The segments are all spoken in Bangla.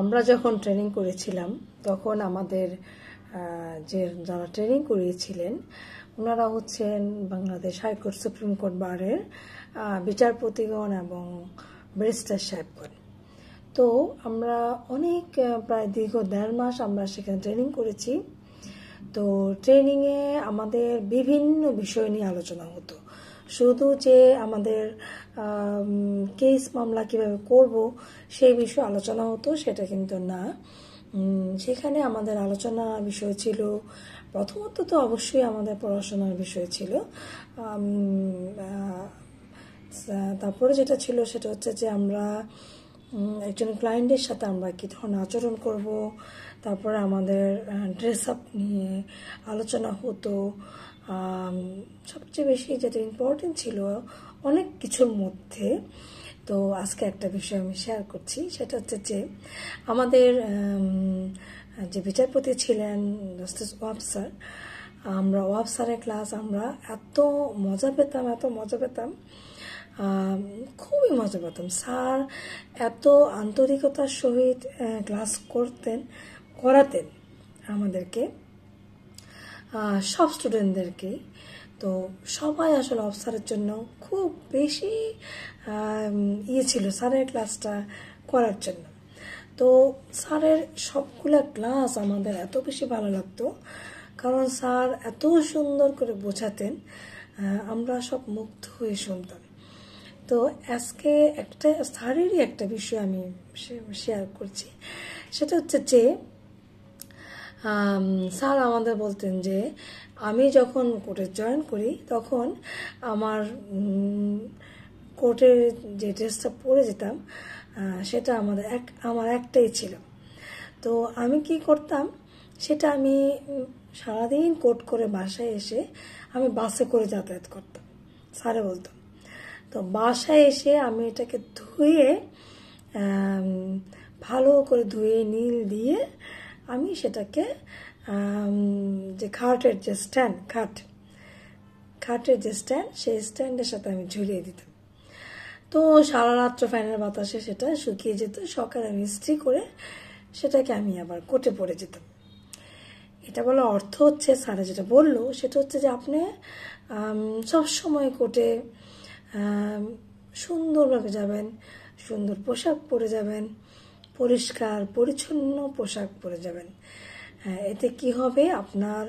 আমরা যখন ট্রেনিং করেছিলাম তখন আমাদের যে যারা ট্রেনিং করিয়েছিলেন ওনারা হচ্ছেন বাংলাদেশ হাইকোর্ট সুপ্রিম কোর্ট বারের বিচারপতিগণ এবং ব্যারিস্টার সাহেবগণ তো আমরা অনেক প্রায় দীর্ঘ দেড় মাস আমরা সেখানে ট্রেনিং করেছি তো ট্রেনিংয়ে আমাদের বিভিন্ন বিষয় নিয়ে আলোচনা হতো শুধু যে আমাদের কেস মামলা কিভাবে করব সেই বিষয়ে আলোচনা হতো সেটা কিন্তু না সেখানে আমাদের আলোচনা বিষয় ছিল প্রথমত তো অবশ্যই আমাদের পড়াশোনার বিষয় ছিল তারপরে যেটা ছিল সেটা হচ্ছে যে আমরা একজন ক্লায়েন্টের সাথে আমরা কী ধরনের আচরণ করব তারপরে আমাদের ড্রেস আপ নিয়ে আলোচনা হতো সবচেয়ে বেশি যেটা ইম্পর্টেন্ট ছিল অনেক কিছুর মধ্যে তো আজকে একটা বিষয় আমি শেয়ার করছি সেটা হচ্ছে যে আমাদের যে বিচারপতি ছিলেন জাস্টিস ওয়াব স্যার আমরা ওয়াব স্যারের ক্লাস আমরা এত মজা পেতাম এত মজা পেতাম খুবই মজা পেতাম স্যার এত আন্তরিকতার সহিত ক্লাস করতেন করাতেন আমাদেরকে সব স্টুডেন্টদেরকেই তো সবাই আসলে অফ জন্য খুব বেশি ইয়ে ছিল স্যারের ক্লাসটা করার জন্য তো স্যারের সবগুলো ক্লাস আমাদের এত বেশি ভালো লাগতো কারণ স্যার এত সুন্দর করে বোঝাতেন আমরা সব মুগ্ধ হয়ে শুনতাম তো আজকে একটা শাড়িরই একটা বিষয় আমি শেয়ার করছি সেটা হচ্ছে যে স্যার আমাদের বলতেন যে আমি যখন কোর্টে জয়েন করি তখন আমার কোর্টের যে ড্রেসটা পরে যেতাম সেটা আমাদের এক আমার একটাই ছিল তো আমি কি করতাম সেটা আমি সারাদিন কোর্ট করে বাসায় এসে আমি বাসে করে যাতায়াত করতাম স্যারে বলতাম তো বাসায় এসে আমি এটাকে ধুয়ে ভালো করে ধুয়ে নীল দিয়ে আমি সেটাকে যে খাটের যে স্ট্যান্ড খাট খাটের যে স্ট্যান্ড সেই স্ট্যান্ডের সাথে আমি ঝুলিয়ে দিতাম তো সারা রাত্র ফ্যানের বাতাসে সেটা শুকিয়ে যেত সকালে আমি ইস্ত্রি করে সেটাকে আমি আবার কোটে পড়ে যেতাম এটা বলার অর্থ হচ্ছে সারা যেটা বললো সেটা হচ্ছে যে আপনি সবসময় কোটে সুন্দরভাবে যাবেন সুন্দর পোশাক পরে যাবেন পরিষ্কার পরিচ্ছন্ন পোশাক পরে যাবেন হ্যাঁ, এতে কি হবে আপনার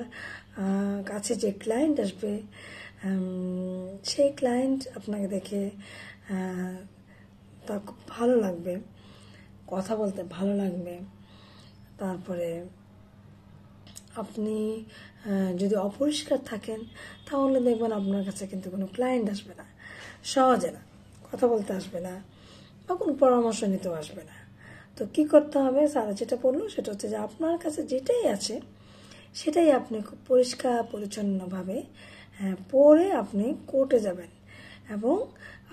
কাছে যে ক্লায়েন্ট আসবে সেই ক্লায়েন্ট আপনাকে দেখে তা খুব ভালো লাগবে কথা বলতে ভালো লাগবে তারপরে আপনি যদি অপরিষ্কার থাকেন তাহলে দেখবেন আপনার কাছে কিন্তু কোনো ক্লায়েন্ট আসবে না সহজে না কথা বলতে আসবে না বা কোনো পরামর্শ নিতেও আসবে না তো কি করতে হবে সারা যেটা বললো সেটা হচ্ছে যে আপনার কাছে যেটাই আছে সেটাই আপনি খুব পরিষ্কার পরিচ্ছন্নভাবে হ্যাঁ, পরে আপনি কোর্টে যাবেন এবং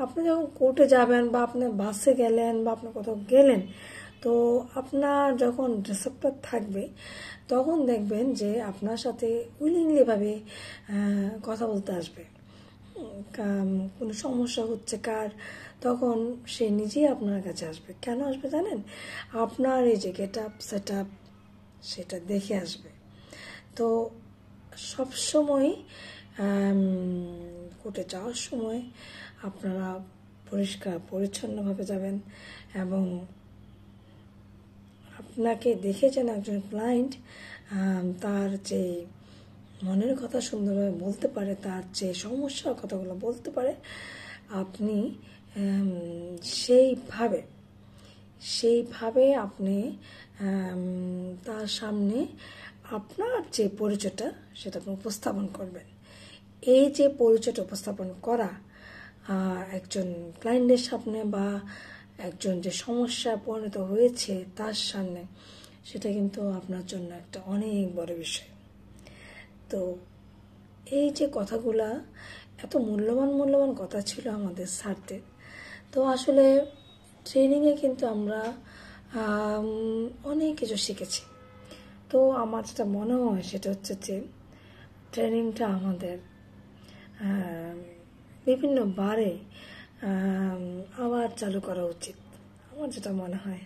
আপনি যখন কোর্টে যাবেন বা আপনি বাসে গেলেন বা আপনি কোথাও গেলেন তো আপনার যখন রিসেপ্টার থাকবে তখন দেখবেন যে আপনার সাথে উইলিংলিভাবে কথা বলতে আসবে কোনো সমস্যা হচ্ছে কার তখন সে নিজেই আপনার কাছে আসবে কেন আসবে জানেন আপনার এই যে গেট আপ সেট আপ সেটা দেখে আসবে তো সবসময় কোর্টে যাওয়ার সময় আপনারা পরিষ্কার পরিচ্ছন্নভাবে যাবেন এবং আপনাকে দেখেছেন একজন ক্লায়েন্ট তার যে মনের কথা সুন্দরভাবে বলতে পারে তার যে সমস্যার কথাগুলো বলতে পারে আপনি সেইভাবে সেইভাবে আপনি তার সামনে আপনার যে পরিচয়টা সেটা আপনি উপস্থাপন করবেন এই যে পরিচয়টা উপস্থাপন করা একজন ক্লায়েন্টের সামনে বা একজন যে সমস্যায় পরিণত হয়েছে তার সামনে সেটা কিন্তু আপনার জন্য একটা অনেক বড় বিষয় তো এই যে কথাগুলা এত মূল্যবান মূল্যবান কথা ছিল আমাদের স্যারদের তো আসলে ট্রেনিংয়ে কিন্তু আমরা অনেক কিছু শিখেছি তো আমার যেটা মনে হয় সেটা হচ্ছে যে ট্রেনিংটা আমাদের বিভিন্ন বারে আবার চালু করা উচিত আমার যেটা মনে হয়